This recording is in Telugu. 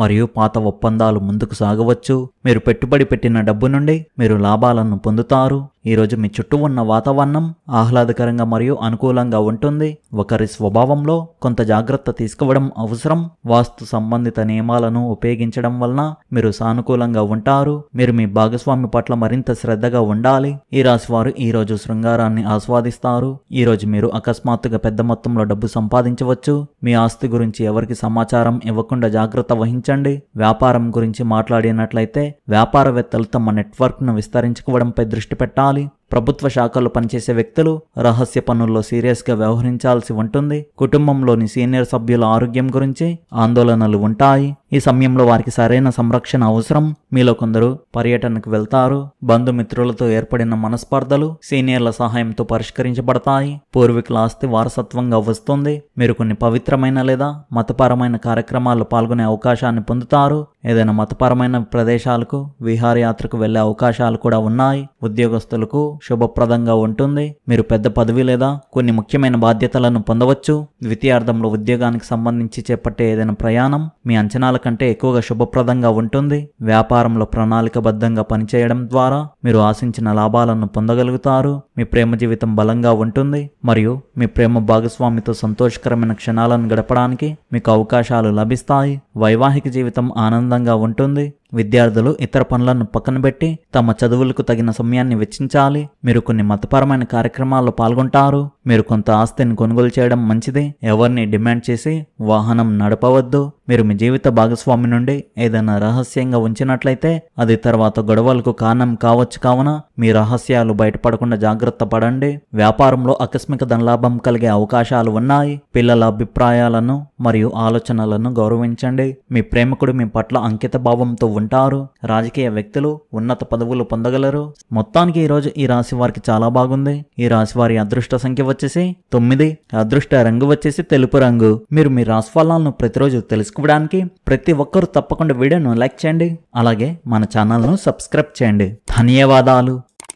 మరియు పాత ఒప్పందాలు ముందుకు సాగవచ్చు మీరు పెట్టుబడి పెట్టిన డబ్బు నుండి మీరు లాభాలను పొందుతారు ఈరోజు మీ చుట్టూ ఉన్న వాతావరణం ఆహ్లాదకరంగా మరియు అనుకూలంగా ఉంటుంది ఒకరి స్వభావంలో కొంత జాగ్రత్త తీసుకోవడం అవసరం వాస్తు సంబంధిత నియమాలను ఉపయోగించడం వలన మీరు సానుకూలంగా ఉంటారు మీరు మీ భాగస్వామి పట్ల మరింత శ్రద్ధగా ఉండాలి ఈ రాశి వారు ఈరోజు శృంగారాన్ని ఆస్వాదిస్తారు ఈరోజు మీరు అకస్మాత్తుగా పెద్ద మొత్తంలో డబ్బు సంపాదించవచ్చు మీ ఆస్తి గురించి ఎవరికి సమాచారం ఇవ్వకుండా జాగ్రత్త వహించ చర్చించండి వ్యాపారం గురించి మాట్లాడినట్లయితే వ్యాపారవేత్తలు తమ నెట్వర్క్ను విస్తరించుకోవడంపై దృష్టి పెట్టాలి ప్రభుత్వ శాఖలు పనిచేసే వ్యక్తులు రహస్య పనుల్లో సీరియస్గా వ్యవహరించాల్సి ఉంటుంది కుటుంబంలోని సీనియర్ సభ్యుల ఆరోగ్యం గురించి ఆందోళనలు ఉంటాయి ఈ సమయంలో వారికి సరైన సంరక్షణ అవసరం మీలో కొందరు పర్యటనకు వెళ్తారు బంధుమిత్రులతో ఏర్పడిన మనస్పర్ధలు సీనియర్ల సహాయంతో పరిష్కరించబడతాయి పూర్వీకుల ఆస్తి వారసత్వంగా వస్తుంది మీరు కొన్ని పవిత్రమైన లేదా మతపరమైన కార్యక్రమాల్లో పాల్గొనే అవకాశాన్ని పొందుతారు ఏదైనా మతపరమైన ప్రదేశాలకు విహారయాత్రకు వెళ్లే అవకాశాలు కూడా ఉన్నాయి ఉద్యోగస్తులకు శుభప్రదంగా ఉంటుంది మీరు పెద్ద పదవి లేదా కొన్ని ముఖ్యమైన బాధ్యతలను పొందవచ్చు ద్వితీయార్థంలో ఉద్యోగానికి సంబంధించి చేపట్టే ఏదైనా ప్రయాణం మీ అంచనాల కంటే ఎక్కువగా శుభప్రదంగా ఉంటుంది వ్యాపారంలో ప్రణాళికబద్ధంగా పనిచేయడం ద్వారా మీరు ఆశించిన లాభాలను పొందగలుగుతారు మీ ప్రేమ జీవితం బలంగా ఉంటుంది మరియు మీ ప్రేమ భాగస్వామితో సంతోషకరమైన క్షణాలను గడపడానికి మీకు అవకాశాలు లభిస్తాయి వైవాహిక జీవితం ఆనందంగా ఉంటుంది విద్యార్థులు ఇతర పనులను పక్కన పెట్టి తమ చదువులకు తగిన సమయాన్ని వెచ్చించాలి మీరు కొన్ని మతపరమైన కార్యక్రమాల్లో పాల్గొంటారు మీరు కొంత ఆస్తిని కొనుగోలు చేయడం మంచిది ఎవరిని డిమాండ్ చేసి వాహనం నడపవద్దు మీరు మీ జీవిత భాగస్వామి నుండి ఏదైనా రహస్యంగా ఉంచినట్లయితే అది తర్వాత గొడవలకు కారణం కావచ్చు కావున మీ రహస్యాలు బయటపడకుండా జాగ్రత్త పడండి వ్యాపారంలో ఆకస్మిక ధనలాభం కలిగే అవకాశాలు ఉన్నాయి పిల్లల అభిప్రాయాలను మరియు ఆలోచనలను గౌరవించండి మీ ప్రేమికుడు మీ పట్ల అంకిత భావంతో ఉంటారు రాజకీయ వ్యక్తులు ఉన్నత పదవులు పొందగలరు మొత్తానికి ఈరోజు ఈ రాశి వారికి చాలా బాగుంది ఈ రాశి వారి అదృష్ట సంఖ్య వచ్చేసి తొమ్మిది అదృష్ట రంగు వచ్చేసి తెలుపు రంగు మీరు మీ రాశి ఫలాలను ప్రతిరోజు తెలుసుకోవడానికి ప్రతి ఒక్కరూ తప్పకుండా వీడియోను లైక్ చేయండి అలాగే మన ఛానల్ను సబ్స్క్రైబ్ చేయండి ధన్యవాదాలు